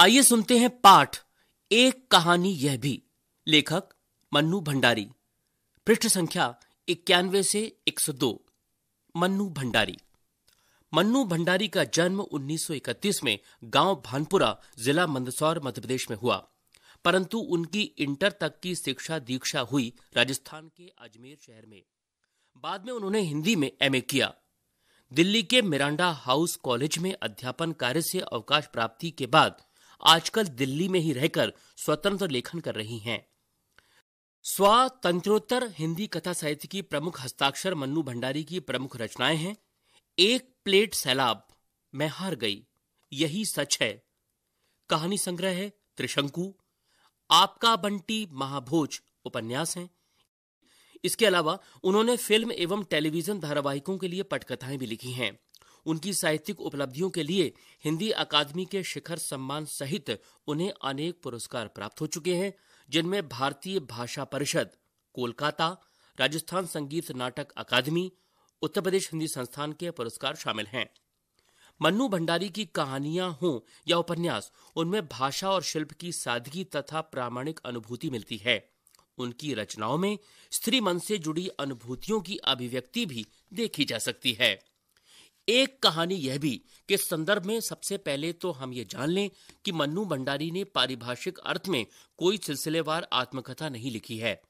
आइए सुनते हैं पाठ एक कहानी यह भी लेखक मन्नू भंडारी पृष्ठ संख्या इक्यानवे से 102 मन्नू भंडारी मन्नू भंडारी का जन्म 1931 में गांव भानपुरा जिला मंदसौर मध्य प्रदेश में हुआ परंतु उनकी इंटर तक की शिक्षा दीक्षा हुई राजस्थान के अजमेर शहर में बाद में उन्होंने हिंदी में एमए किया दिल्ली के मिरांडा हाउस कॉलेज में अध्यापन कार्य से अवकाश प्राप्ति के बाद आजकल दिल्ली में ही रहकर स्वतंत्र लेखन कर रही हैं स्वातंत्रोत्तर हिंदी कथा साहित्य की प्रमुख हस्ताक्षर मन्नू भंडारी की प्रमुख रचनाएं हैं एक प्लेट सैलाब मैं हार गई यही सच है कहानी संग्रह है त्रिशंकु आपका बंटी महाभोज उपन्यास हैं इसके अलावा उन्होंने फिल्म एवं टेलीविजन धारावाहिकों के लिए पटकथाएं भी लिखी हैं उनकी साहित्यिक उपलब्धियों के लिए हिंदी अकादमी के शिखर सम्मान सहित उन्हें अनेक पुरस्कार प्राप्त हो चुके हैं जिनमें भारतीय भाषा परिषद कोलकाता राजस्थान संगीत नाटक अकादमी उत्तर प्रदेश हिंदी संस्थान के पुरस्कार शामिल हैं मन्नू भंडारी की कहानियां हों या उपन्यास उनमें भाषा और शिल्प की सादगी तथा प्रामाणिक अनुभूति मिलती है उनकी रचनाओं में स्त्री मन से जुड़ी अनुभूतियों की अभिव्यक्ति भी देखी जा सकती है एक कहानी यह भी कि संदर्भ में सबसे पहले तो हम ये जान लें कि मन्नू भंडारी ने पारिभाषिक अर्थ में कोई सिलसिलेवार आत्मकथा नहीं लिखी है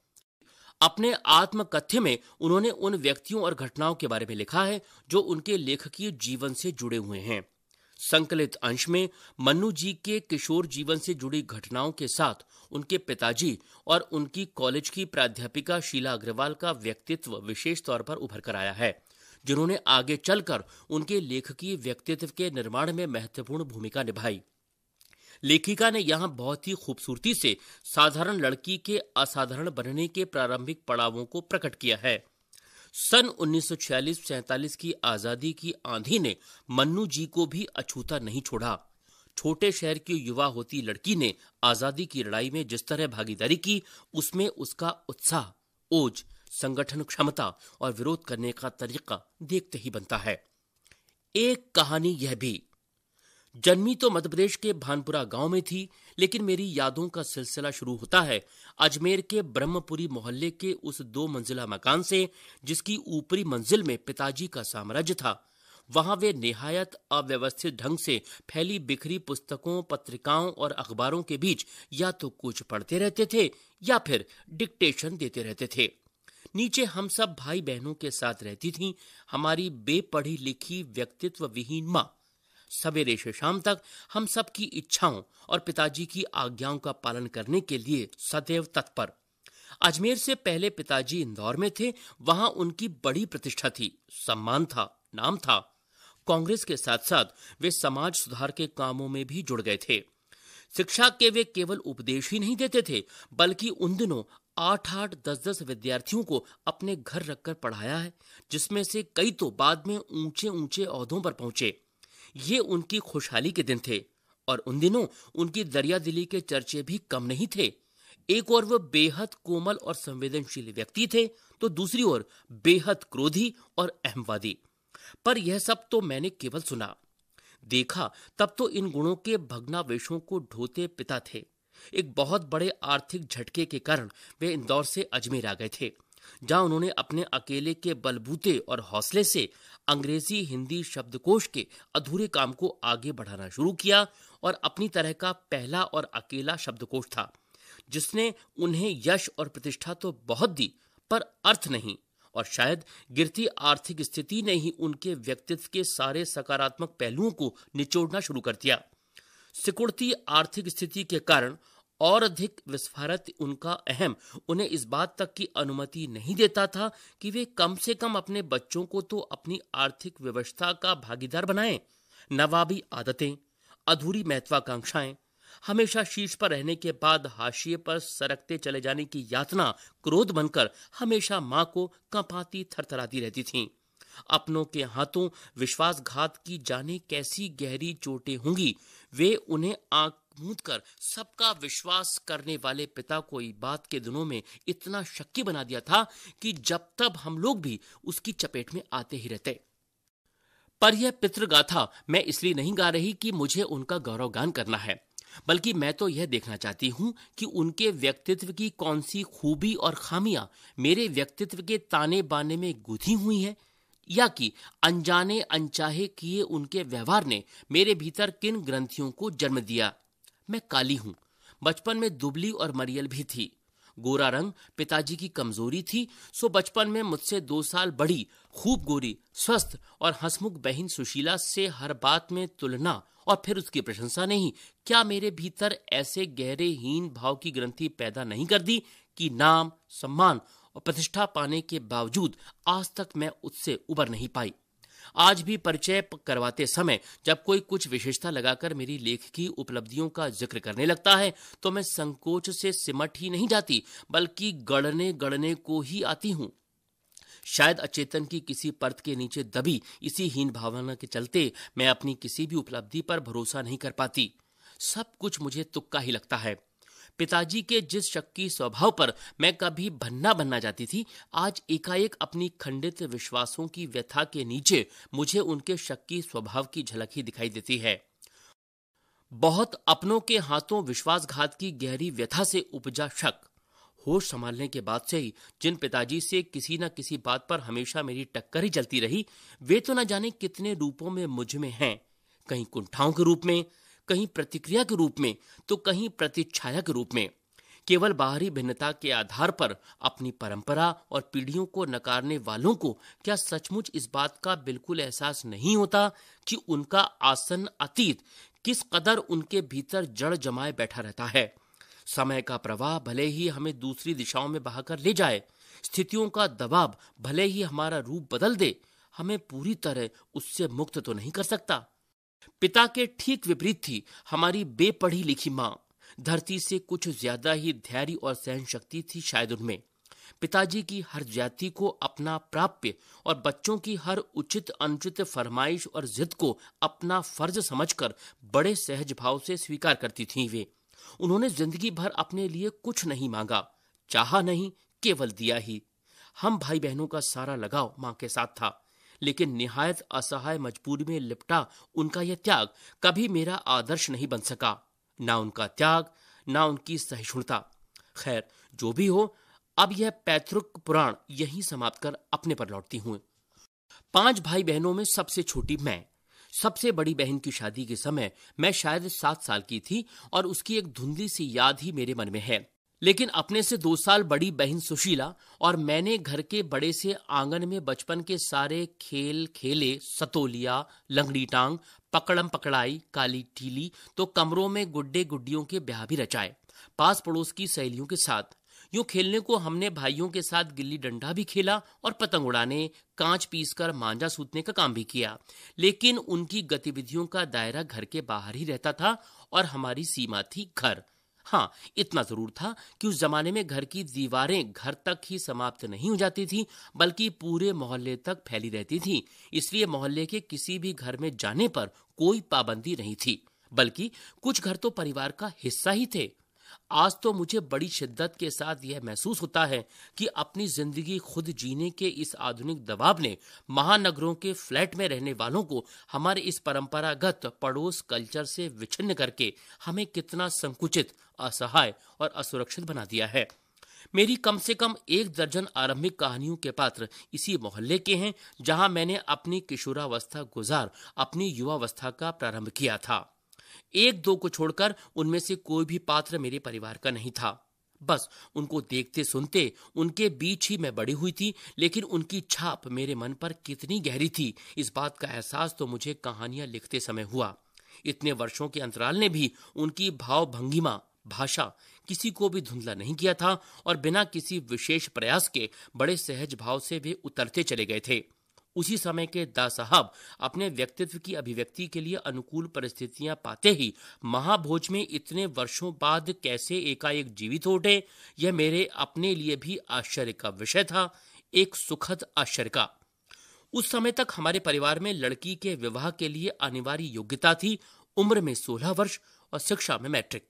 अपने आत्मकथ्य में उन्होंने उन व्यक्तियों और घटनाओं के बारे में लिखा है जो उनके लेखकीय जीवन से जुड़े हुए हैं संकलित अंश में मन्नू जी के किशोर जीवन से जुड़ी घटनाओं के साथ उनके पिताजी और उनकी कॉलेज की प्राध्यापिका शीला अग्रवाल का व्यक्तित्व विशेष तौर पर उभर कर आया है जिन्होंने आगे चलकर उनके लेखकीय व्यक्तित्व के निर्माण में महत्वपूर्ण भूमिका निभाई लेखिका ने यहाँ बहुत ही खूबसूरती से साधारण लड़की के असाधारण बनने के प्रारंभिक पड़ावों को प्रकट किया है सन 1946-47 की आजादी की आंधी ने मन्नू जी को भी अछूता नहीं छोड़ा छोटे शहर की युवा होती लड़की ने आजादी की लड़ाई में जिस तरह भागीदारी की उसमें उसका उत्साह ओज संगठन क्षमता और विरोध करने का तरीका देखते ही बनता है एक कहानी यह भी जन्मी तो मध्यप्रदेश के भानपुरा गांव में थी लेकिन मेरी यादों का सिलसिला शुरू होता है अजमेर के ब्रह्मपुरी मोहल्ले के उस दो मंजिला मकान से जिसकी ऊपरी मंजिल में पिताजी का साम्राज्य था वहां वे निहायत अव्यवस्थित ढंग से फैली बिखरी पुस्तकों पत्रिकाओं और अखबारों के बीच या तो कुछ पढ़ते रहते थे या फिर डिक्टेशन देते रहते थे नीचे हम सब भाई बहनों के साथ रहती थी हमारी बेपढ़ी लिखी व्यक्तित्व विहीन माँ सवेरे से शाम तक हम सब की इच्छाओं और पिताजी की आज्ञाओं का पालन करने के लिए सदैव तत्पर अजमेर से पहले पिताजी इंदौर में थे वहां उनकी बड़ी प्रतिष्ठा थी सम्मान था नाम था कांग्रेस के साथ साथ वे समाज सुधार के कामों में भी जुड़ गए थे शिक्षा के वे केवल उपदेश ही नहीं देते थे बल्कि उन दिनों आठ आठ दस दस विद्यार्थियों को अपने घर रखकर पढ़ाया है जिसमें से कई तो बाद में ऊंचे ऊंचे औहदों पर पहुंचे ये उनकी खुशहाली के दिन थे और उन दिनों उनकी दरिया दिली के चर्चे भी कम नहीं थे एक और वह बेहद कोमल और संवेदनशील व्यक्ति थे तो दूसरी ओर बेहद क्रोधी और अहमवादी पर यह सब तो मैंने केवल सुना देखा तब तो इन गुणों के भगनावेशों को ढोते पिता थे एक बहुत बड़े आर्थिक झटके के कारण वे इंदौर से अजमेर आ गए थे जहां उन्होंने अपने अकेले के बलबूते और हौसले से अंग्रेजी हिंदी शब्दकोश के अधूरे काम को आगे बढ़ाना शुरू किया और अपनी तरह का पहला और अकेला शब्दकोश था जिसने उन्हें यश और प्रतिष्ठा तो बहुत दी पर अर्थ नहीं और शायद गिरती आर्थिक स्थिति ने ही उनके व्यक्तित्व के सारे सकारात्मक पहलुओं को निचोड़ना शुरू कर दिया सिकुड़ती आर्थिक स्थिति के कारण और अधिक विस्फारत उनका अहम उन्हें इस बात तक की अनुमति नहीं देता था कि वे कम से कम अपने बच्चों को तो अपनी आर्थिक व्यवस्था का भागीदार बनाएं नवाबी आदतें अधूरी महत्वाकांक्षाएं हमेशा शीर्ष पर रहने के बाद हाशिए पर सरकते चले जाने की यातना क्रोध बनकर हमेशा माँ को कंपाती थरथराती रहती थीं अपनों के हाथों विश्वासघात की जाने कैसी गहरी चोटें होंगी वे उन्हें आंख मूंद कर सबका विश्वास करने वाले पिता को बात के दिनों में इतना शक्की बना दिया था कि जब तब हम लोग भी उसकी चपेट में आते ही रहते पर यह पितृगाथा मैं इसलिए नहीं गा रही कि मुझे उनका गौरव गान करना है बल्कि मैं तो यह देखना चाहती हूं कि उनके व्यक्तित्व की कौन सी खूबी और खामियां मेरे व्यक्तित्व के ताने बाने में गुथी हुई हैं या कि अनजाने अनचाहे किए उनके व्यवहार ने मेरे भीतर किन ग्रंथियों को जन्म दिया मैं काली हूं बचपन में दुबली और मरियल भी थी गोरा रंग पिताजी की कमजोरी थी सो बचपन में मुझसे दो साल बड़ी खूब गोरी स्वस्थ और हसमुख बहन सुशीला से हर बात में तुलना और फिर उसकी प्रशंसा नहीं क्या मेरे भीतर ऐसे गहरे हीन भाव की ग्रंथि पैदा नहीं कर दी कि नाम सम्मान और प्रतिष्ठा पाने के बावजूद आज तक मैं उससे उबर नहीं पाई आज भी परिचय करवाते समय जब कोई कुछ विशेषता लगाकर मेरी लेख की उपलब्धियों का जिक्र करने लगता है तो मैं संकोच से सिमट ही नहीं जाती बल्कि गढ़ने गढ़ने को ही आती हूं शायद अचेतन की किसी परत के नीचे दबी इसी हीन भावना के चलते मैं अपनी किसी भी उपलब्धि पर भरोसा नहीं कर पाती सब कुछ मुझे तुक्का ही लगता है पिताजी के जिस शक्की स्वभाव पर मैं कभी भन्ना बनना जाती थी आज एकाएक अपनी खंडित विश्वासों की व्यथा के नीचे मुझे उनके शक्की स्वभाव की झलक ही दिखाई देती है बहुत अपनों के हाथों विश्वासघात की गहरी व्यथा से उपजा शक होश संभालने के बाद से ही जिन पिताजी से किसी न किसी बात पर हमेशा मेरी टक्कर ही चलती रही वे तो न जाने कितने रूपों में मुझ में हैं कहीं कुंठाओं के रूप में कहीं प्रतिक्रिया के रूप में तो कहीं प्रतिच्छाया के रूप में केवल बाहरी भिन्नता के आधार पर अपनी परंपरा और पीढ़ियों को नकारने वालों को क्या सचमुच इस बात का बिल्कुल एहसास नहीं होता कि उनका आसन अतीत किस कदर उनके भीतर जड़ जमाए बैठा रहता है समय का प्रवाह भले ही हमें दूसरी दिशाओं में बहाकर ले जाए स्थितियों का दबाव भले ही हमारा रूप बदल दे हमें पूरी तरह उससे मुक्त तो नहीं कर सकता पिता के ठीक विपरीत थी हमारी बेपढ़ी लिखी माँ धरती से कुछ ज्यादा ही धैर्य और सहन शक्ति थी शायद उनमें पिताजी की हर जाति को अपना प्राप्य और बच्चों की हर उचित अनुचित फरमाइश और जिद को अपना फर्ज समझकर बड़े सहज भाव से स्वीकार करती थीं वे उन्होंने जिंदगी भर अपने लिए कुछ नहीं मांगा चाहा नहीं केवल दिया ही हम भाई बहनों का सारा लगाव माँ के साथ था लेकिन निहायत असहाय मजबूरी में लिपटा उनका यह त्याग कभी मेरा आदर्श नहीं बन सका ना उनका त्याग ना उनकी सहिष्णुता खैर जो भी हो अब यह पैतृक पुराण यही समाप्त कर अपने पर लौटती हूं पांच भाई बहनों में सबसे छोटी मैं सबसे बड़ी बहन की शादी के समय मैं शायद सात साल की थी और उसकी एक धुंधली सी याद ही मेरे मन में है लेकिन अपने से दो साल बड़ी बहन सुशीला और मैंने घर के बड़े से आंगन में बचपन के सारे खेल खेले सतोलिया लंगड़ी टांग पकड़म पकड़ाई काली टीली तो कमरों में गुड्डे गुड्डियों के ब्याह भी रचाए पास पड़ोस की सहेलियों के साथ यूं खेलने को हमने भाइयों के साथ गिल्ली डंडा भी खेला और पतंग उड़ाने कांच पीसकर मांजा सूतने का काम भी किया लेकिन उनकी गतिविधियों का दायरा घर के बाहर ही रहता था और हमारी सीमा थी घर हाँ इतना जरूर था कि उस जमाने में घर की दीवारें घर तक ही समाप्त नहीं हो जाती थी बल्कि पूरे मोहल्ले तक फैली रहती थी इसलिए मोहल्ले के किसी भी घर में जाने पर कोई पाबंदी नहीं थी बल्कि कुछ घर तो परिवार का हिस्सा ही थे आज तो मुझे बड़ी शिद्दत के साथ यह महसूस होता है कि अपनी जिंदगी खुद जीने के इस आधुनिक दबाव ने महानगरों के फ्लैट में रहने वालों को हमारे इस परंपरागत पड़ोस कल्चर से विच्छिन्न करके हमें कितना संकुचित असहाय और असुरक्षित बना दिया है मेरी कम से कम एक दर्जन आरंभिक कहानियों के पात्र इसी मोहल्ले के हैं जहां मैंने अपनी किशोरावस्था गुजार अपनी युवावस्था का प्रारंभ किया था एक दो को छोड़कर उनमें से कोई भी पात्र मेरे परिवार का नहीं था बस उनको देखते सुनते उनके बीच ही मैं बड़ी हुई थी लेकिन उनकी छाप मेरे मन पर कितनी गहरी थी इस बात का एहसास तो मुझे कहानियां लिखते समय हुआ इतने वर्षों के अंतराल ने भी उनकी भाव भंगिमा भाषा किसी को भी धुंधला नहीं किया था और बिना किसी विशेष प्रयास के बड़े सहज भाव से वे उतरते चले गए थे उसी समय के दा साहब अपने व्यक्तित्व की अभिव्यक्ति के लिए अनुकूल परिस्थितियां पाते ही महाभोज में इतने वर्षों बाद कैसे एकाएक जीवित उठे यह मेरे अपने लिए भी आश्चर्य का विषय था एक सुखद आश्चर्य का उस समय तक हमारे परिवार में लड़की के विवाह के लिए अनिवार्य योग्यता थी उम्र में सोलह वर्ष और शिक्षा में मैट्रिक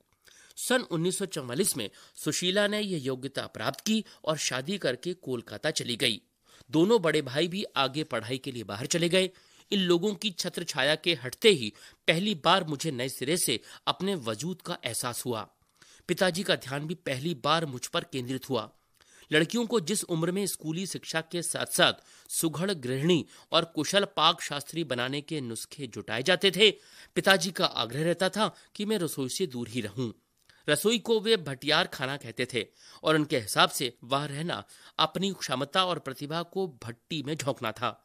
सन 1944 में सुशीला ने यह योग्यता प्राप्त की और शादी करके कोलकाता चली गई दोनों बड़े भाई भी आगे पढ़ाई के लिए बाहर चले गए इन लोगों की छत्र छाया के हटते ही पहली बार मुझे नए सिरे से अपने वजूद का एहसास हुआ पिताजी का ध्यान भी पहली बार मुझ पर केंद्रित हुआ लड़कियों को जिस उम्र में स्कूली शिक्षा के साथ साथ सुघड़ गृहिणी और कुशल पाक शास्त्री बनाने के नुस्खे जुटाए जाते थे पिताजी का आग्रह रहता था कि मैं रसोई से दूर ही रहूं रसोई को वे भटियार खाना कहते थे और उनके हिसाब से वह रहना अपनी क्षमता और प्रतिभा को भट्टी में झोंकना था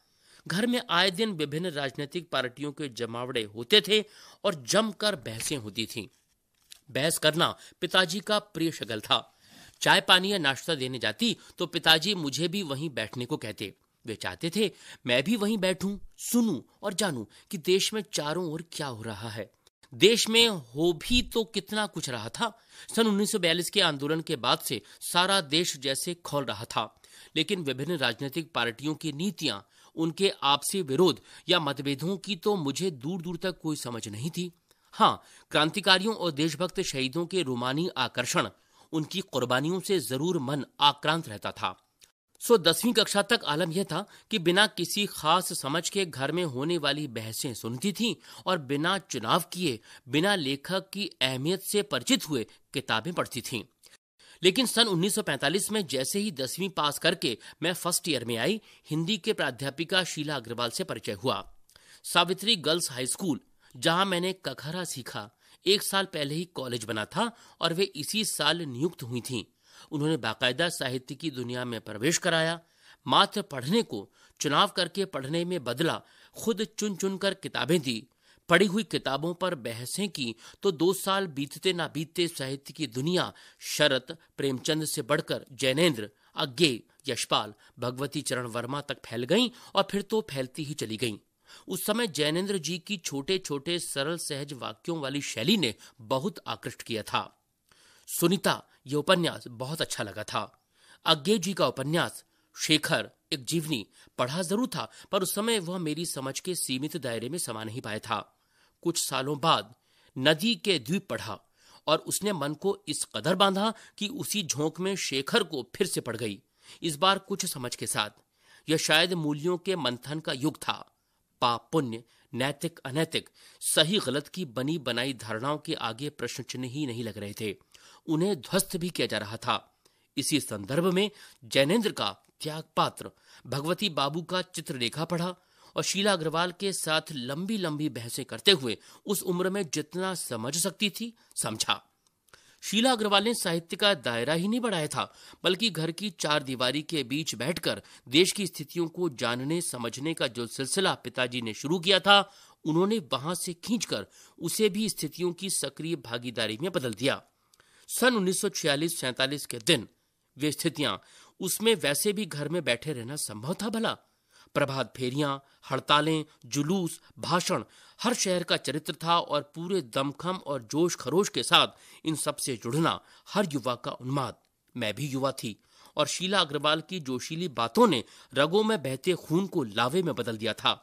घर में आए दिन विभिन्न राजनीतिक पार्टियों के जमावड़े होते थे और जमकर बहसें होती थीं बहस करना पिताजी का प्रिय शगल था चाय पानी या नाश्ता देने जाती तो पिताजी मुझे भी वहीं बैठने को कहते वे चाहते थे मैं भी वहीं बैठूं सुनूं और जानूं कि देश में चारों ओर क्या हो रहा है देश में हो भी तो कितना कुछ रहा था सन 1942 के आंदोलन के बाद से सारा देश जैसे खोल रहा था लेकिन विभिन्न राजनीतिक पार्टियों की नीतियां उनके आपसी विरोध या मतभेदों की तो मुझे दूर दूर तक कोई समझ नहीं थी हाँ क्रांतिकारियों और देशभक्त शहीदों के रोमानी आकर्षण उनकी कुर्बानियों से जरूर मन आक्रांत रहता था सो दसवीं कक्षा तक आलम यह था कि बिना किसी खास समझ के घर में होने वाली बहसें सुनती थीं और बिना चुनाव किए बिना लेखक की अहमियत से परिचित हुए किताबें पढ़ती थीं लेकिन सन 1945 में जैसे ही दसवीं पास करके मैं फर्स्ट ईयर में आई हिंदी के प्राध्यापिका शीला अग्रवाल से परिचय हुआ सावित्री गर्ल्स हाई स्कूल जहां मैंने कखरा सीखा एक साल पहले ही कॉलेज बना था और वे इसी साल नियुक्त हुई थीं उन्होंने बाकायदा साहित्य की दुनिया में प्रवेश कराया मात्र पढ़ने को चुनाव करके पढ़ने में बदला खुद चुन चुन कर किताबें दी पढ़ी हुई किताबों पर बहसें की तो दो साल बीतते ना बीतते साहित्य की दुनिया शरत प्रेमचंद से बढ़कर जैनेन्द्र अज्ञे यशपाल भगवती चरण वर्मा तक फैल गई और फिर तो फैलती ही चली गई उस समय जैनेन्द्र जी की छोटे छोटे सरल सहज वाक्यों वाली शैली ने बहुत आकृष्ट किया था सुनीता ये उपन्यास बहुत अच्छा लगा था अज्ञे जी का उपन्यास शेखर एक जीवनी पढ़ा जरूर था पर उस समय वह मेरी समझ के सीमित दायरे में समा नहीं पाया था कुछ सालों बाद नदी के द्वीप पढ़ा और उसने मन को इस कदर बांधा कि उसी झोंक में शेखर को फिर से पड़ गई इस बार कुछ समझ के साथ यह शायद मूल्यों के मंथन का युग था पाप पुण्य नैतिक अनैतिक सही गलत की बनी बनाई धारणाओं के आगे प्रश्न चिन्ह ही नहीं लग रहे थे उन्हें ध्वस्त भी किया जा रहा था इसी संदर्भ में जैनेन्द्र का त्याग पात्र भगवती बाबू का रेखा पढ़ा और शीला अग्रवाल के साथ लंबी लंबी बहसें करते हुए उस उम्र में जितना समझ सकती थी समझा शीला अग्रवाल ने साहित्य का दायरा ही नहीं बढ़ाया था बल्कि घर की चार दीवारी के बीच बैठकर देश की स्थितियों को जानने समझने का जो सिलसिला पिताजी ने शुरू किया था उन्होंने वहां से खींचकर उसे भी स्थितियों की सक्रिय भागीदारी में बदल दिया सन 1946-47 के दिन वे स्थितियां उसमें वैसे भी घर में बैठे रहना संभव था भला प्रभात फेरियां हड़तालें जुलूस भाषण हर शहर का चरित्र था और पूरे दमखम और जोश खरोश के साथ इन सब से जुड़ना हर युवा का उन्माद मैं भी युवा थी और शीला अग्रवाल की जोशीली बातों ने रगों में बहते खून को लावे में बदल दिया था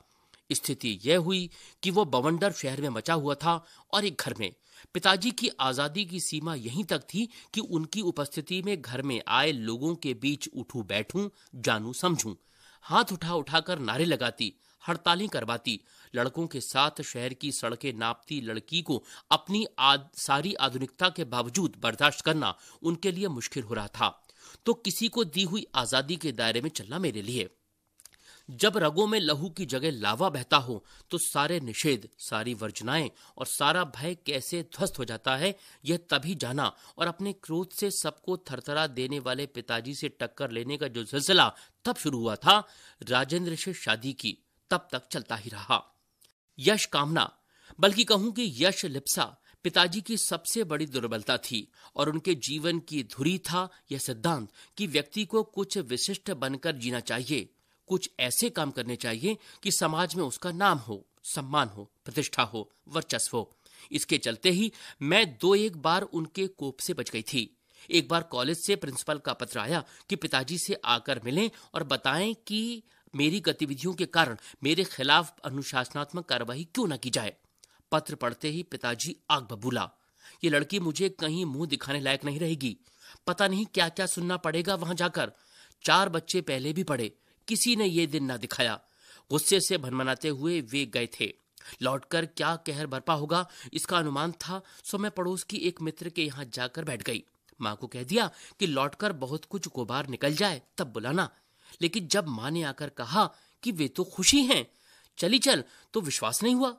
स्थिति यह हुई कि वो बवंडर शहर में मचा हुआ था और एक घर में पिताजी की आजादी की सीमा यहीं तक थी कि उनकी उपस्थिति में घर में आए लोगों के बीच उठू बैठू जानू समझू हाथ उठा उठाकर नारे लगाती हड़तालें करवाती लड़कों के साथ शहर की सड़कें नापती लड़की को अपनी आद, सारी आधुनिकता के बावजूद बर्दाश्त करना उनके लिए मुश्किल हो रहा था तो किसी को दी हुई आजादी के दायरे में चलना मेरे लिए जब रगों में लहू की जगह लावा बहता हो तो सारे निषेध सारी वर्जनाएं और सारा भय कैसे ध्वस्त हो जाता है यह तभी जाना और अपने क्रोध से सबको थरथरा देने वाले पिताजी से टक्कर लेने का जो सिलसिला तब शुरू हुआ था राजेंद्र से शादी की तब तक चलता ही रहा यश कामना बल्कि कहूं कि यश लिप्सा पिताजी की सबसे बड़ी दुर्बलता थी और उनके जीवन की धुरी था यह सिद्धांत कि व्यक्ति को कुछ विशिष्ट बनकर जीना चाहिए कुछ ऐसे काम करने चाहिए कि समाज में उसका नाम हो सम्मान हो प्रतिष्ठा हो वर्चस्व हो इसके चलते ही मैं दो एक बार उनके कोप से बच गई थी एक बार कॉलेज से प्रिंसिपल का पत्र आया कि पिताजी से आकर मिलें और बताएं कि मेरी गतिविधियों के कारण मेरे खिलाफ अनुशासनात्मक कार्रवाई क्यों न की जाए पत्र पढ़ते ही पिताजी आग बबूला ये लड़की मुझे कहीं मुंह दिखाने लायक नहीं रहेगी पता नहीं क्या क्या सुनना पड़ेगा वहां जाकर चार बच्चे पहले भी पढ़े किसी ने ये दिन ना दिखाया गुस्से से भनमनाते हुए वे गए थे लौटकर क्या कहर बरपा होगा इसका अनुमान था सो मैं पड़ोस की एक मित्र के यहाँ जाकर बैठ गई माँ को कह दिया कि लौटकर बहुत कुछ गोबार निकल जाए तब बुलाना लेकिन जब माँ ने आकर कहा कि वे तो खुशी हैं चली चल तो विश्वास नहीं हुआ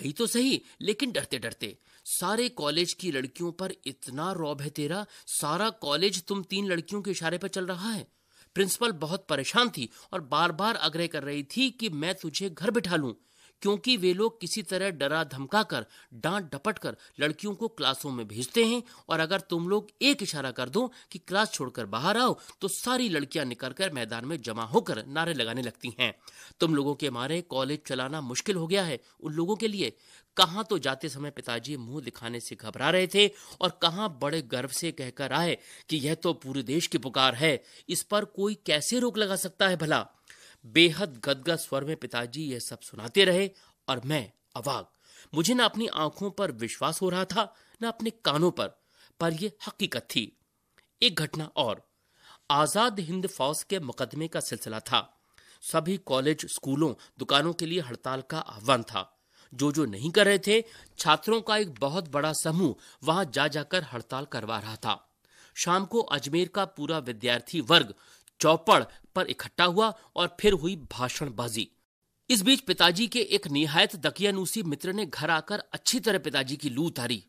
गई तो सही लेकिन डरते डरते सारे कॉलेज की लड़कियों पर इतना रौब है तेरा सारा कॉलेज तुम तीन लड़कियों के इशारे पर चल रहा है प्रिंसिपल बहुत परेशान थी और बार बार आग्रह कर रही थी कि मैं तुझे घर बिठा लूं क्योंकि वे लोग किसी तरह डरा धमका कर डांट डपट कर लड़कियों को क्लासों में भेजते हैं और अगर तुम लोग एक इशारा कर दो कि क्लास छोड़कर बाहर आओ तो सारी लड़कियां कर मैदान में जमा होकर नारे लगाने लगती हैं तुम लोगों के मारे कॉलेज चलाना मुश्किल हो गया है उन लोगों के लिए कहाँ तो जाते समय पिताजी मुंह दिखाने से घबरा रहे थे और कहाँ बड़े गर्व से कहकर आए कि यह तो पूरे देश की पुकार है इस पर कोई कैसे रोक लगा सकता है भला बेहद गदगद स्वर में पिताजी यह सब सुनाते रहे और मैं अवाक मुझे न अपनी आंखों पर विश्वास हो रहा था न अपने कानों पर पर यह हकीकत थी एक घटना और आजाद हिंद फौज के मुकदमे का सिलसिला था सभी कॉलेज स्कूलों दुकानों के लिए हड़ताल का आह्वान था जो जो नहीं कर रहे थे छात्रों का एक बहुत बड़ा समूह वहां जा जाकर हड़ताल करवा रहा था शाम को अजमेर का पूरा विद्यार्थी वर्ग चौपड़ पर इकट्ठा हुआ और फिर हुई भाषणबाजी इस बीच पिताजी के एक निहायत दकियानूसी मित्र ने घर आकर अच्छी तरह पिताजी की लू उतारी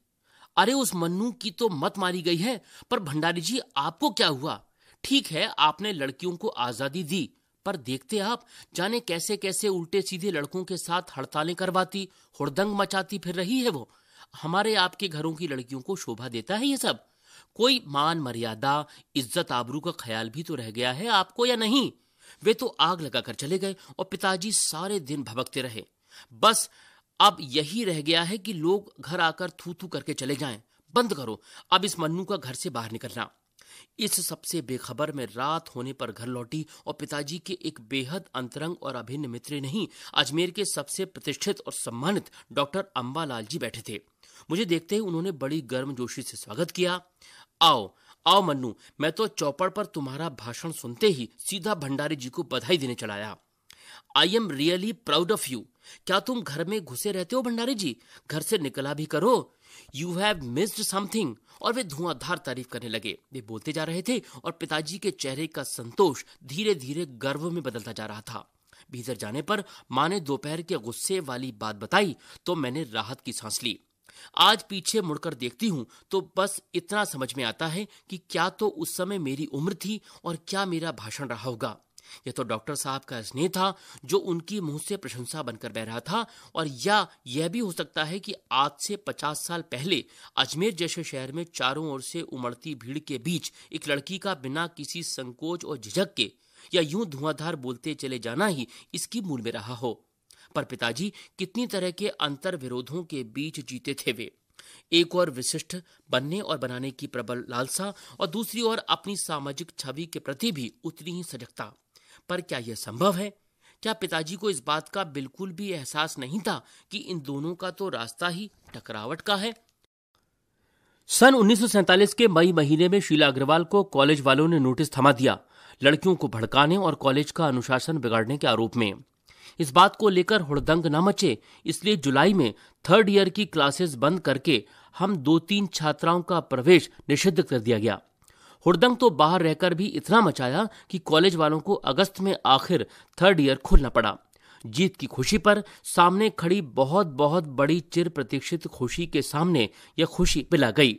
अरे उस मन्नू की तो मत मारी गई है पर भंडारी जी आपको क्या हुआ ठीक है आपने लड़कियों को आजादी दी पर देखते आप जाने कैसे कैसे उल्टे सीधे लड़कों के साथ हड़तालें करवाती हुड़दंग मचाती फिर रही है वो हमारे आपके घरों की लड़कियों को शोभा देता है ये सब कोई मान मर्यादा इज्जत आबरू का ख्याल भी तो रह गया है आपको या नहीं वे तो आग लगाकर चले गए और पिताजी सारे दिन भबकते रहे बस अब यही रह गया है कि लोग घर आकर थू थू करके चले जाएं बंद करो अब इस मन्नू का घर से बाहर निकलना इस सबसे बेखबर में रात होने पर घर लौटी और पिताजी के एक बेहद अंतरंग और अभिन्न मित्र नहीं अजमेर के सबसे प्रतिष्ठित और सम्मानित डॉक्टर अम्बालाल जी बैठे थे मुझे देखते ही उन्होंने बड़ी गर्मजोशी से स्वागत किया आओ आओ मनु मैं तो चौपड़ पर तुम्हारा भाषण सुनते ही सीधा भंडारी जी को बधाई देने चला आया I am really proud of you क्या तुम घर में घुसे रहते हो भंडारी जी घर से निकला भी करो यू हैव मिस्ड समथिंग और वे धुआंधार तारीफ करने लगे वे बोलते जा रहे थे और पिताजी के चेहरे का संतोष धीरे धीरे गर्व में बदलता जा रहा था भीतर जाने पर माँ ने दोपहर के गुस्से वाली बात बताई तो मैंने राहत की सांस ली आज पीछे मुड़कर देखती हूं तो बस इतना समझ में आता है कि क्या तो उस समय मेरी उम्र थी और क्या मेरा भाषण रहा होगा यह तो डॉक्टर साहब का स्नेह था जो उनकी मुंह से प्रशंसा बनकर बह रहा था और या यह भी हो सकता है कि आज से पचास साल पहले अजमेर जैसे शहर में चारों ओर से उमड़ती भीड़ के बीच एक लड़की का बिना किसी संकोच और झिझक के या यूं धुआंधार बोलते चले जाना ही इसकी मूल में रहा हो पर पिताजी कितनी तरह के अंतर विरोधों के बीच जीते थे वे एक और विशिष्ट बनने और बनाने की प्रबल लालसा और दूसरी ओर अपनी सामाजिक छवि के प्रति भी उतनी ही सजगता पर क्या यह संभव है क्या पिताजी को इस बात का बिल्कुल भी एहसास नहीं था कि इन दोनों का तो रास्ता ही टकरावट का है सन 1947 के मई महीने में शीला अग्रवाल को कॉलेज वालों ने नोटिस थमा दिया लड़कियों को भड़काने और कॉलेज का अनुशासन बिगाड़ने के आरोप में इस बात को लेकर हुड़दंग न मचे इसलिए जुलाई में थर्ड ईयर की क्लासेस बंद करके हम दो तीन छात्राओं का प्रवेश निषिद्ध कर दिया गया हुड़दंग तो बाहर रहकर भी इतना मचाया कि कॉलेज वालों को अगस्त में आखिर थर्ड ईयर खोलना पड़ा जीत की खुशी पर सामने खड़ी बहुत बहुत बड़ी चिर प्रतीक्षित खुशी के सामने यह खुशी पिला गई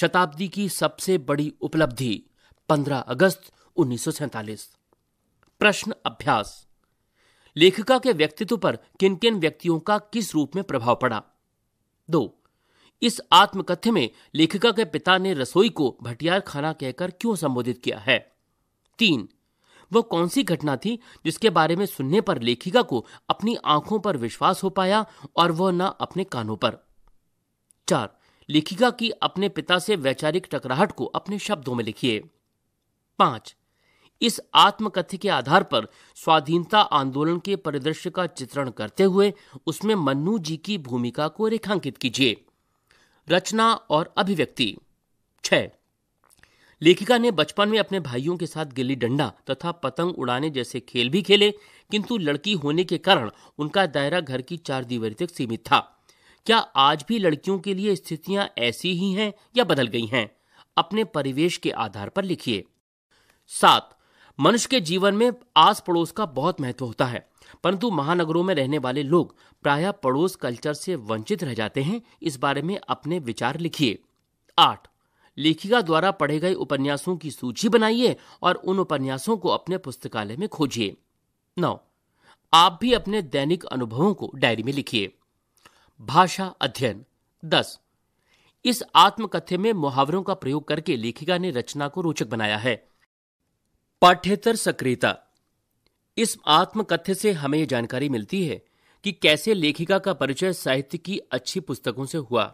शताब्दी की सबसे बड़ी उपलब्धि 15 अगस्त उन्नीस प्रश्न अभ्यास लेखिका के व्यक्तित्व पर किन किन व्यक्तियों का किस रूप में प्रभाव पड़ा दो इस आत्मकथ्य में लेखिका के पिता ने रसोई को भटियार खाना कहकर क्यों संबोधित किया है तीन वो कौन सी घटना थी जिसके बारे में सुनने पर लेखिका को अपनी आंखों पर विश्वास हो पाया और वह न अपने कानों पर चार लेखिका की अपने पिता से वैचारिक टकराहट को अपने शब्दों में लिखिए पांच इस आत्मकथ्य के आधार पर स्वाधीनता आंदोलन के परिदृश्य का चित्रण करते हुए उसमें मन्नू जी की भूमिका को रेखांकित कीजिए रचना और अभिव्यक्ति छः लेखिका ने बचपन में अपने भाइयों के साथ गिल्ली डंडा तथा पतंग उड़ाने जैसे खेल भी खेले किंतु लड़की होने के कारण उनका दायरा घर की चार दीवारी तक सीमित था क्या आज भी लड़कियों के लिए स्थितियां ऐसी ही हैं या बदल गई हैं अपने परिवेश के आधार पर लिखिए सात मनुष्य के जीवन में आस पड़ोस का बहुत महत्व होता है परंतु महानगरों में रहने वाले लोग प्रायः पड़ोस कल्चर से वंचित रह जाते हैं इस बारे में अपने विचार लिखिए आठ लेखिका द्वारा पढ़े गए उपन्यासों की सूची बनाइए और उन उपन्यासों को अपने पुस्तकालय में खोजिए नौ आप भी अपने दैनिक अनुभवों को डायरी में लिखिए भाषा अध्ययन दस इस आत्मकथ्य में मुहावरों का प्रयोग करके लेखिका ने रचना को रोचक बनाया है पाठ्यतर सक्रियता इस आत्मकथ्य से हमें यह जानकारी मिलती है कि कैसे लेखिका का परिचय साहित्य की अच्छी पुस्तकों से हुआ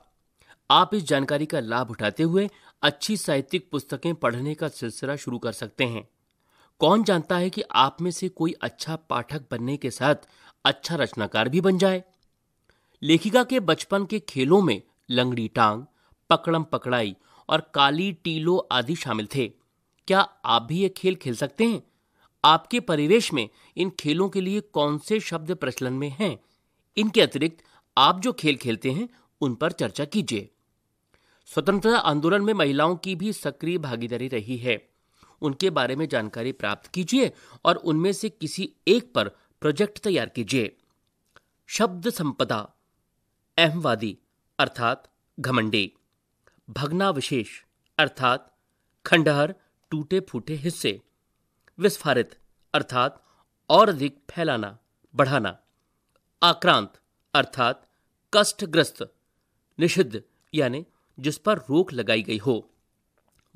आप इस जानकारी का लाभ उठाते हुए अच्छी साहित्यिक पुस्तकें पढ़ने का सिलसिला शुरू कर सकते हैं कौन जानता है कि आप में से कोई अच्छा पाठक बनने के साथ अच्छा रचनाकार भी बन जाए लेखिका के बचपन के खेलों में लंगड़ी टांग पकड़म पकड़ाई और काली टीलो आदि शामिल थे क्या आप भी ये खेल खेल सकते हैं आपके परिवेश में इन खेलों के लिए कौन से शब्द प्रचलन में हैं इनके अतिरिक्त आप जो खेल खेलते हैं उन पर चर्चा कीजिए स्वतंत्रता आंदोलन में महिलाओं की भी सक्रिय भागीदारी रही है उनके बारे में जानकारी प्राप्त कीजिए और उनमें से किसी एक पर प्रोजेक्ट तैयार कीजिए शब्द संपदा अहमवादी अर्थात घमंडी भगना विशेष अर्थात खंडहर टूटे फूटे हिस्से विस्फारित अर्थात और अधिक फैलाना बढ़ाना आक्रांत अर्थात कष्टग्रस्त निषिद्ध यानी जिस पर रोक लगाई गई हो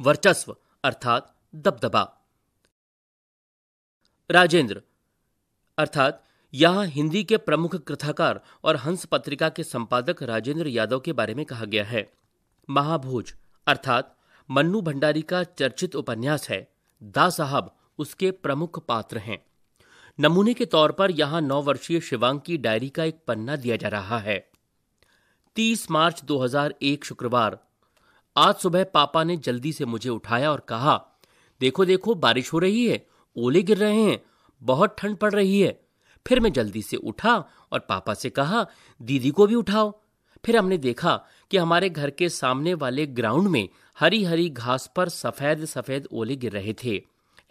वर्चस्व अर्थात दबदबा राजेंद्र अर्थात यहां हिंदी के प्रमुख कथाकार और हंस पत्रिका के संपादक राजेंद्र यादव के बारे में कहा गया है महाभोज अर्थात मन्नू भंडारी का चर्चित उपन्यास है दा साहब उसके प्रमुख पात्र हैं नमूने के तौर पर यहां नौ वर्षीय शिवांग की डायरी का एक पन्ना दिया जा रहा है 30 मार्च 2001 शुक्रवार आज सुबह पापा ने जल्दी से मुझे उठाया और कहा देखो देखो बारिश हो रही है ओले गिर रहे हैं बहुत ठंड पड़ रही है फिर मैं जल्दी से उठा और पापा से कहा दीदी को भी उठाओ फिर हमने देखा कि हमारे घर के सामने वाले ग्राउंड में हरी हरी घास पर सफेद सफेद ओले गिर रहे थे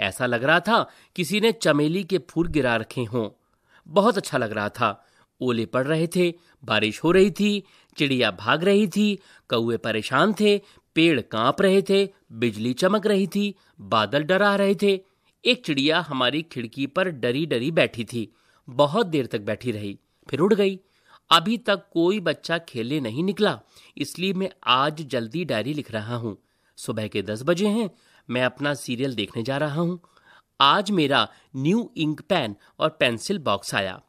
ऐसा लग रहा था किसी ने चमेली के फूल गिरा रखे हों बहुत अच्छा लग रहा था ओले पड़ रहे थे बारिश हो रही थी चिड़िया भाग रही थी कौए परेशान थे पेड़ कांप रहे थे बिजली चमक रही थी बादल डरा रहे थे एक चिड़िया हमारी खिड़की पर डरी डरी बैठी थी बहुत देर तक बैठी रही फिर उड़ गई अभी तक कोई बच्चा खेलने नहीं निकला इसलिए मैं आज जल्दी डायरी लिख रहा हूँ सुबह के दस बजे हैं मैं अपना सीरियल देखने जा रहा हूँ आज मेरा न्यू इंक पेन और पेंसिल बॉक्स आया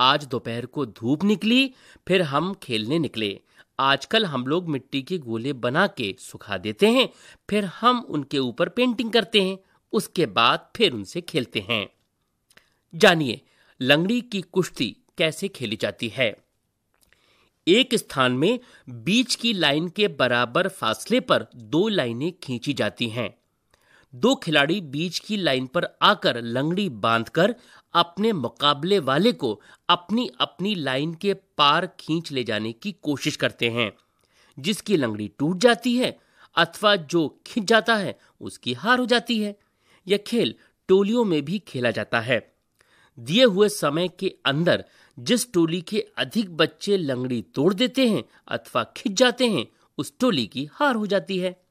आज दोपहर को धूप निकली फिर हम खेलने निकले आजकल हम लोग मिट्टी के गोले बना के सुखा देते हैं फिर हम उनके ऊपर पेंटिंग करते हैं उसके बाद फिर उनसे खेलते हैं जानिए लंगड़ी की कुश्ती कैसे खेली जाती है एक स्थान में बीच की लाइन के बराबर फासले पर दो लाइनें खींची जाती हैं दो खिलाड़ी बीच की लाइन पर आकर लंगड़ी बांधकर अपने मुकाबले वाले को अपनी अपनी लाइन के पार खींच ले जाने की कोशिश करते हैं जिसकी लंगड़ी टूट जाती है अथवा जो खींच जाता है उसकी हार हो जाती है यह खेल टोलियों में भी खेला जाता है दिए हुए समय के अंदर जिस टोली के अधिक बच्चे लंगड़ी तोड़ देते हैं अथवा खिंच जाते हैं उस टोली की हार हो जाती है